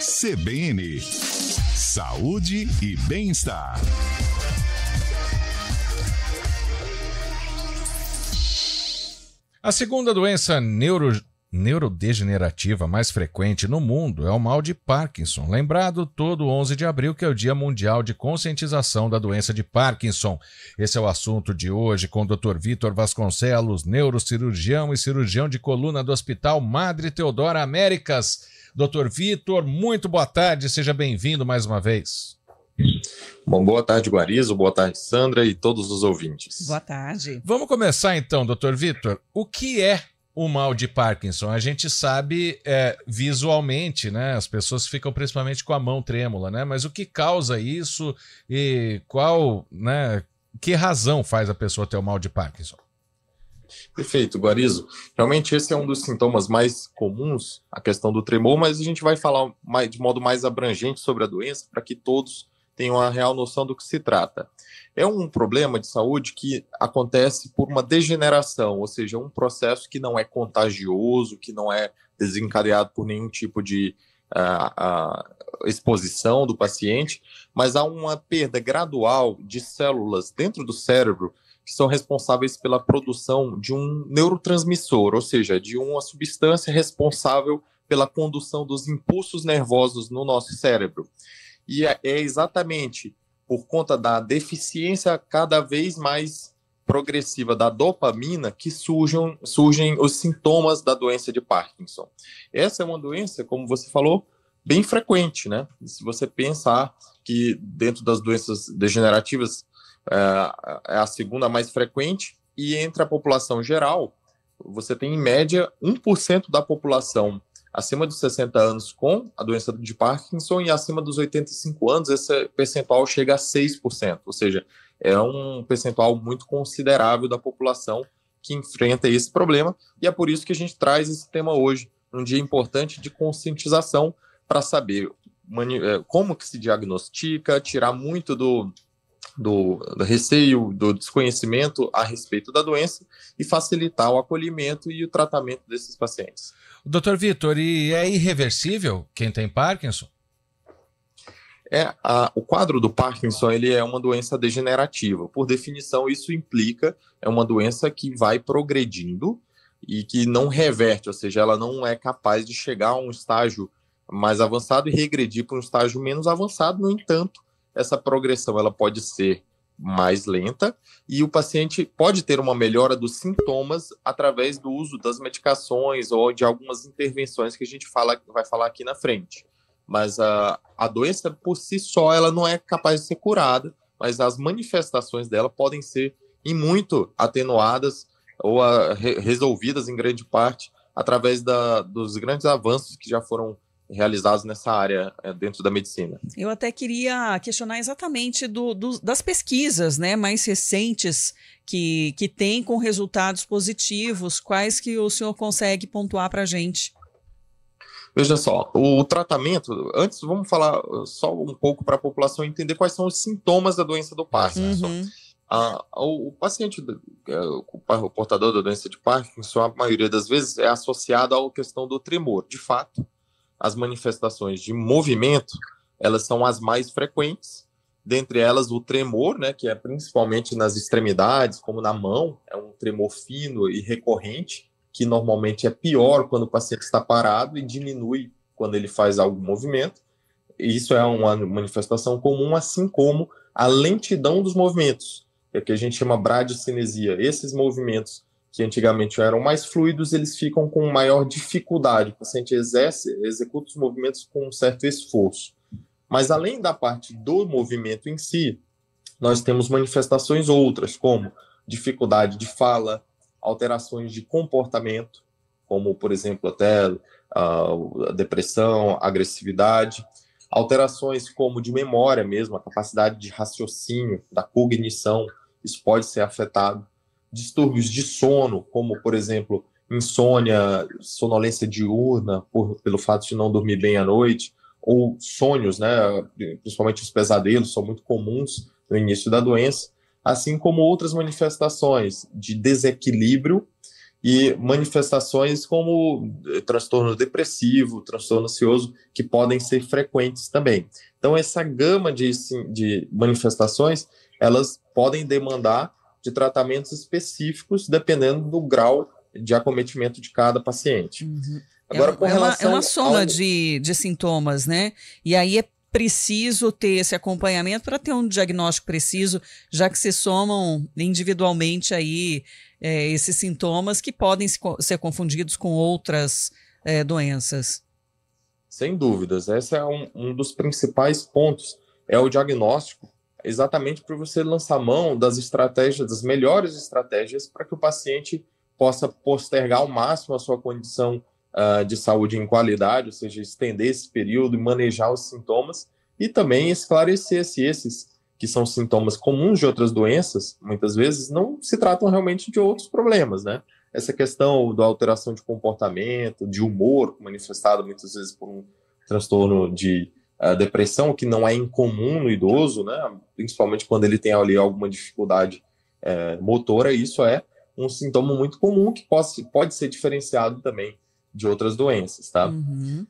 CBN Saúde e Bem-Estar. A segunda doença neuro, neurodegenerativa mais frequente no mundo é o mal de Parkinson, lembrado todo 11 de abril, que é o Dia Mundial de Conscientização da Doença de Parkinson. Esse é o assunto de hoje com o Dr. Vitor Vasconcelos, neurocirurgião e cirurgião de coluna do Hospital Madre Teodora Américas. Doutor Vitor, muito boa tarde, seja bem-vindo mais uma vez. Bom, boa tarde, Guarizo, boa tarde, Sandra e todos os ouvintes. Boa tarde. Vamos começar então, doutor Vitor. O que é o mal de Parkinson? A gente sabe é, visualmente, né? As pessoas ficam principalmente com a mão trêmula, né? Mas o que causa isso e qual, né? Que razão faz a pessoa ter o mal de Parkinson? Perfeito, Guarizo. Realmente esse é um dos sintomas mais comuns, a questão do tremor, mas a gente vai falar mais, de modo mais abrangente sobre a doença para que todos tenham a real noção do que se trata. É um problema de saúde que acontece por uma degeneração, ou seja, um processo que não é contagioso, que não é desencadeado por nenhum tipo de ah, ah, exposição do paciente, mas há uma perda gradual de células dentro do cérebro que são responsáveis pela produção de um neurotransmissor, ou seja, de uma substância responsável pela condução dos impulsos nervosos no nosso cérebro. E é, é exatamente por conta da deficiência cada vez mais progressiva da dopamina que surgem, surgem os sintomas da doença de Parkinson. Essa é uma doença, como você falou, bem frequente, né? Se você pensar que dentro das doenças degenerativas é, é a segunda mais frequente, e entre a população geral, você tem em média 1% da população acima dos 60 anos com a doença de Parkinson e acima dos 85 anos, esse percentual chega a 6%, ou seja, é um percentual muito considerável da população que enfrenta esse problema, e é por isso que a gente traz esse tema hoje, um dia importante de conscientização para saber é, como que se diagnostica, tirar muito do, do, do, receio, do desconhecimento a respeito da doença e facilitar o acolhimento e o tratamento desses pacientes. Doutor Vitor, e é irreversível quem tem Parkinson? É, a, o quadro do Parkinson ele é uma doença degenerativa. Por definição, isso implica é uma doença que vai progredindo e que não reverte, ou seja, ela não é capaz de chegar a um estágio mais avançado e regredir para um estágio menos avançado. No entanto, essa progressão ela pode ser mais lenta e o paciente pode ter uma melhora dos sintomas através do uso das medicações ou de algumas intervenções que a gente fala, vai falar aqui na frente. Mas a, a doença por si só ela não é capaz de ser curada, mas as manifestações dela podem ser e muito atenuadas ou a, ah, re, resolvidas em grande parte através da, dos grandes avanços que já foram realizados nessa área eh, dentro da medicina. Eu até queria questionar exatamente do, do, das pesquisas né, mais recentes que, que tem com resultados positivos, quais que o senhor consegue pontuar para a gente? Veja só, o tratamento, antes vamos falar eh, só um pouco para a população entender quais são os sintomas da doença do Parkinson. Uhum. Ah, o, o, paciente, é o portador da doença de Parkinson, a maioria das vezes é associado à questão do tremor. De fato, as manifestações de movimento, elas são as mais frequentes, dentre elas o tremor, né, que é principalmente nas extremidades, como na mão, é um tremor fino e recorrente, que normalmente é pior quando o paciente está parado e diminui quando ele faz algum movimento. Isso é uma manifestação comum, assim como a lentidão dos movimentos, que é o que a gente chama bradicinesia. Esses movimentos que antigamente eram mais fluidos, eles ficam com maior dificuldade. O paciente exerce, executa os movimentos com um certo esforço. Mas além da parte do movimento em si, nós temos manifestações outras, como dificuldade de fala, alterações de comportamento, como, por exemplo, até ah, a depressão, agressividade, alterações como de memória mesmo, a capacidade de raciocínio, da cognição, isso pode ser afetado distúrbios de sono, como, por exemplo, insônia, sonolência diurna, por, pelo fato de não dormir bem à noite, ou sonhos, né, principalmente os pesadelos, são muito comuns no início da doença, assim como outras manifestações de desequilíbrio e manifestações como eh, transtorno depressivo, transtorno ansioso, que podem ser frequentes também. Então, essa gama de, de manifestações, elas podem demandar de tratamentos específicos, dependendo do grau de acometimento de cada paciente. Uhum. É Agora, com é relação uma, é uma soma ao... de, de sintomas, né? E aí é preciso ter esse acompanhamento para ter um diagnóstico preciso, já que se somam individualmente aí é, esses sintomas que podem se, ser confundidos com outras é, doenças. Sem dúvidas, esse é um, um dos principais pontos, é o diagnóstico exatamente para você lançar mão das estratégias, das melhores estratégias, para que o paciente possa postergar ao máximo a sua condição uh, de saúde em qualidade, ou seja, estender esse período e manejar os sintomas, e também esclarecer se esses que são sintomas comuns de outras doenças, muitas vezes não se tratam realmente de outros problemas, né? Essa questão da alteração de comportamento, de humor, é manifestado muitas vezes por um transtorno de a depressão, que não é incomum no idoso, né? principalmente quando ele tem ali alguma dificuldade é, motora, isso é um sintoma muito comum que pode, pode ser diferenciado também de outras doenças, tá? Uhum.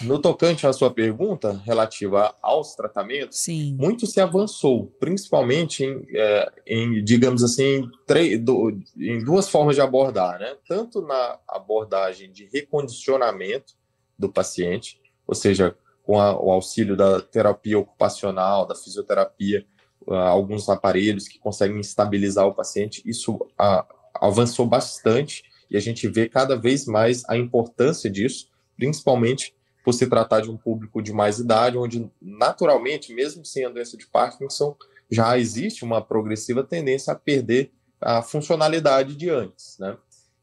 No tocante à sua pergunta relativa aos tratamentos, Sim. muito se avançou, principalmente em, é, em digamos assim, em, do, em duas formas de abordar, né? Tanto na abordagem de recondicionamento do paciente, ou seja, com a, o auxílio da terapia ocupacional, da fisioterapia, ah, alguns aparelhos que conseguem estabilizar o paciente, isso ah, avançou bastante e a gente vê cada vez mais a importância disso, principalmente por se tratar de um público de mais idade, onde naturalmente, mesmo sem a doença de Parkinson, já existe uma progressiva tendência a perder a funcionalidade de antes, né?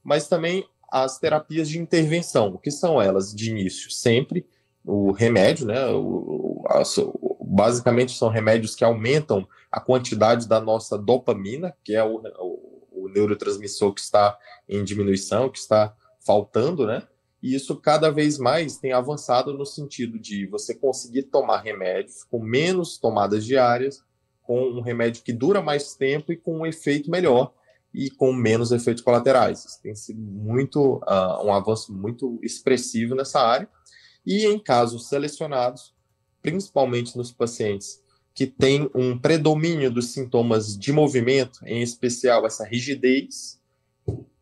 Mas também as terapias de intervenção, o que são elas de início? Sempre o remédio, né? O, a, basicamente são remédios que aumentam a quantidade da nossa dopamina, que é o, o, o neurotransmissor que está em diminuição, que está faltando, né? E isso cada vez mais tem avançado no sentido de você conseguir tomar remédios com menos tomadas diárias, com um remédio que dura mais tempo e com um efeito melhor e com menos efeitos colaterais. Isso tem sido muito uh, um avanço muito expressivo nessa área e em casos selecionados, principalmente nos pacientes que têm um predomínio dos sintomas de movimento, em especial essa rigidez,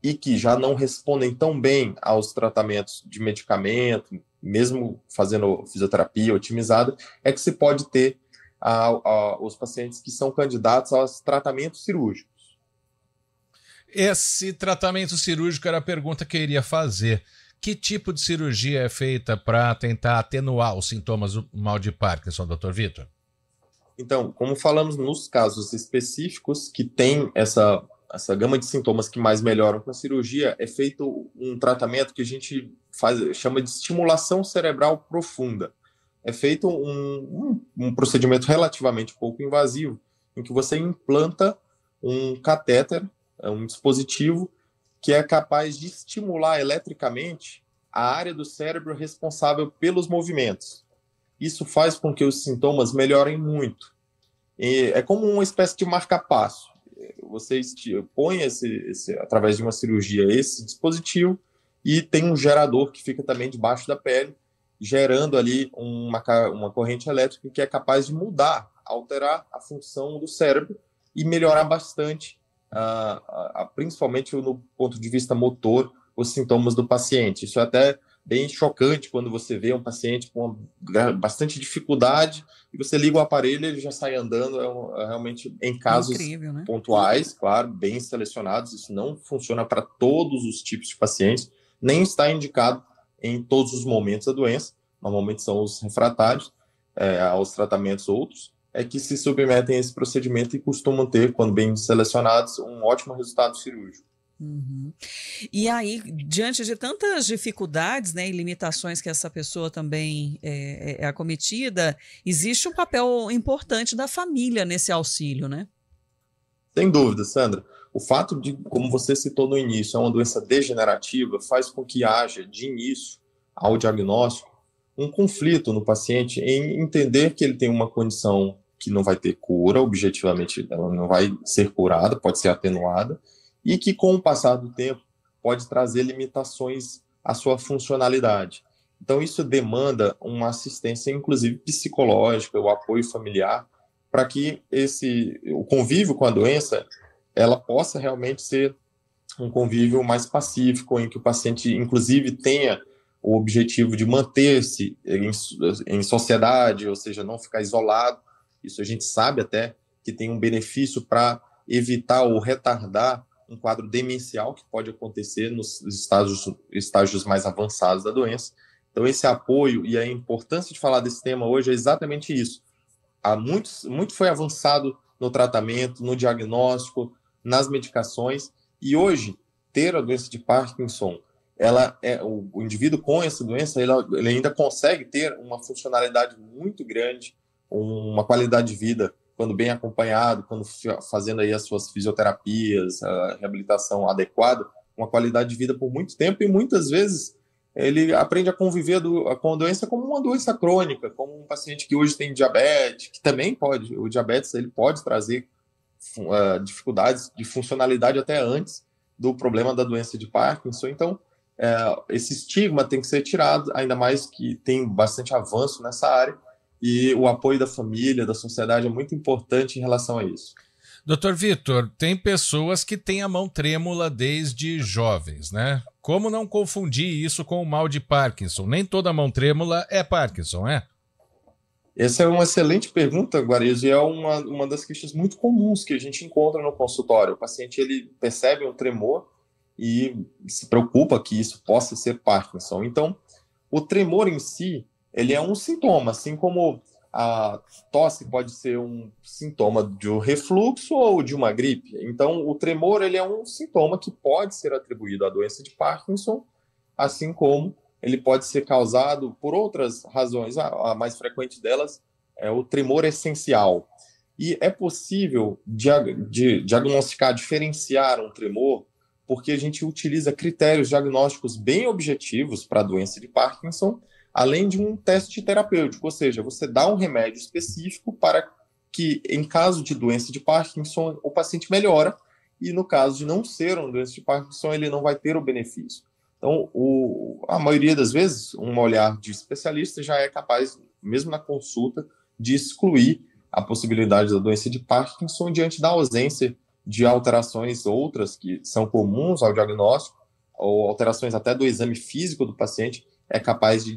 e que já não respondem tão bem aos tratamentos de medicamento, mesmo fazendo fisioterapia otimizada, é que se pode ter a, a, os pacientes que são candidatos aos tratamentos cirúrgicos. Esse tratamento cirúrgico era a pergunta que eu iria fazer. Que tipo de cirurgia é feita para tentar atenuar os sintomas do mal de Parkinson, doutor Vitor? Então, como falamos nos casos específicos que tem essa, essa gama de sintomas que mais melhoram com a cirurgia, é feito um tratamento que a gente faz, chama de estimulação cerebral profunda. É feito um, um, um procedimento relativamente pouco invasivo, em que você implanta um catéter, é, um dispositivo, que é capaz de estimular eletricamente a área do cérebro responsável pelos movimentos. Isso faz com que os sintomas melhorem muito. E é como uma espécie de marca-passo. Você põe esse, esse, através de uma cirurgia esse dispositivo e tem um gerador que fica também debaixo da pele, gerando ali uma, uma corrente elétrica que é capaz de mudar, alterar a função do cérebro e melhorar bastante ah, principalmente no ponto de vista motor, os sintomas do paciente. Isso é até bem chocante quando você vê um paciente com né, bastante dificuldade e você liga o aparelho ele já sai andando. É, é realmente em casos Incrível, né? pontuais, claro, bem selecionados. Isso não funciona para todos os tipos de pacientes, nem está indicado em todos os momentos da doença. Normalmente são os refratários é, aos tratamentos outros é que se submetem a esse procedimento e costumam ter, quando bem selecionados, um ótimo resultado cirúrgico. Uhum. E aí, diante de tantas dificuldades né, e limitações que essa pessoa também é, é, é acometida, existe um papel importante da família nesse auxílio, né? Sem dúvida, Sandra. O fato de, como você citou no início, é uma doença degenerativa, faz com que haja, de início ao diagnóstico, um conflito no paciente em entender que ele tem uma condição que não vai ter cura, objetivamente ela não vai ser curada, pode ser atenuada, e que com o passar do tempo pode trazer limitações à sua funcionalidade. Então isso demanda uma assistência, inclusive psicológica, o apoio familiar, para que esse o convívio com a doença ela possa realmente ser um convívio mais pacífico, em que o paciente, inclusive, tenha o objetivo de manter-se em, em sociedade, ou seja, não ficar isolado, isso a gente sabe até que tem um benefício para evitar ou retardar um quadro demencial que pode acontecer nos estágios, estágios mais avançados da doença. Então, esse apoio e a importância de falar desse tema hoje é exatamente isso. Há muito muito foi avançado no tratamento, no diagnóstico, nas medicações, e hoje, ter a doença de Parkinson, ela é, o, o indivíduo com essa doença, ele, ele ainda consegue ter uma funcionalidade muito grande, uma qualidade de vida quando bem acompanhado, quando fazendo aí as suas fisioterapias, a reabilitação adequada, uma qualidade de vida por muito tempo e muitas vezes ele aprende a conviver do, com a doença como uma doença crônica, como um paciente que hoje tem diabetes, que também pode, o diabetes ele pode trazer uh, dificuldades de funcionalidade até antes do problema da doença de Parkinson. Então, uh, esse estigma tem que ser tirado, ainda mais que tem bastante avanço nessa área e o apoio da família, da sociedade é muito importante em relação a isso. Doutor Vitor, tem pessoas que têm a mão trêmula desde jovens, né? Como não confundir isso com o mal de Parkinson? Nem toda mão trêmula é Parkinson, é? Essa é uma excelente pergunta, Guarizo, e é uma, uma das queixas muito comuns que a gente encontra no consultório. O paciente ele percebe um tremor e se preocupa que isso possa ser Parkinson. Então, o tremor em si, ele é um sintoma, assim como a tosse pode ser um sintoma de um refluxo ou de uma gripe. Então, o tremor ele é um sintoma que pode ser atribuído à doença de Parkinson, assim como ele pode ser causado por outras razões. A, mais frequente delas é o tremor essencial. E é possível de diagnosticar, diferenciar um tremor, porque a gente utiliza critérios diagnósticos bem objetivos para a doença de Parkinson além de um teste terapêutico, ou seja, você dá um remédio específico para que, em caso de doença de Parkinson, o paciente melhora, e no caso de não ser uma doença de Parkinson, ele não vai ter o benefício. Então, o, a maioria das vezes, um olhar de especialista já é capaz, mesmo na consulta, de excluir a possibilidade da doença de Parkinson diante da ausência de alterações outras que são comuns ao diagnóstico, ou alterações até do exame físico do paciente, é capaz de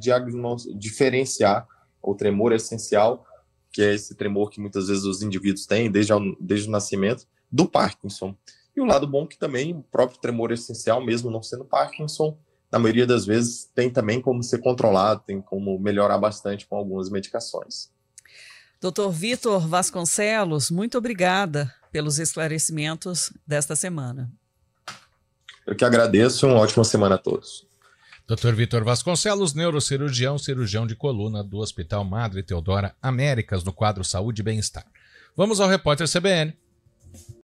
diferenciar o tremor essencial, que é esse tremor que muitas vezes os indivíduos têm desde, ao, desde o nascimento, do Parkinson. E o lado bom é que também o próprio tremor essencial, mesmo não sendo Parkinson, na maioria das vezes tem também como ser controlado, tem como melhorar bastante com algumas medicações. Doutor Vitor Vasconcelos, muito obrigada pelos esclarecimentos desta semana. Eu que agradeço, uma ótima semana a todos. Dr. Vitor Vasconcelos, neurocirurgião, cirurgião de coluna do Hospital Madre Teodora Américas, no quadro Saúde e Bem-Estar. Vamos ao repórter CBN.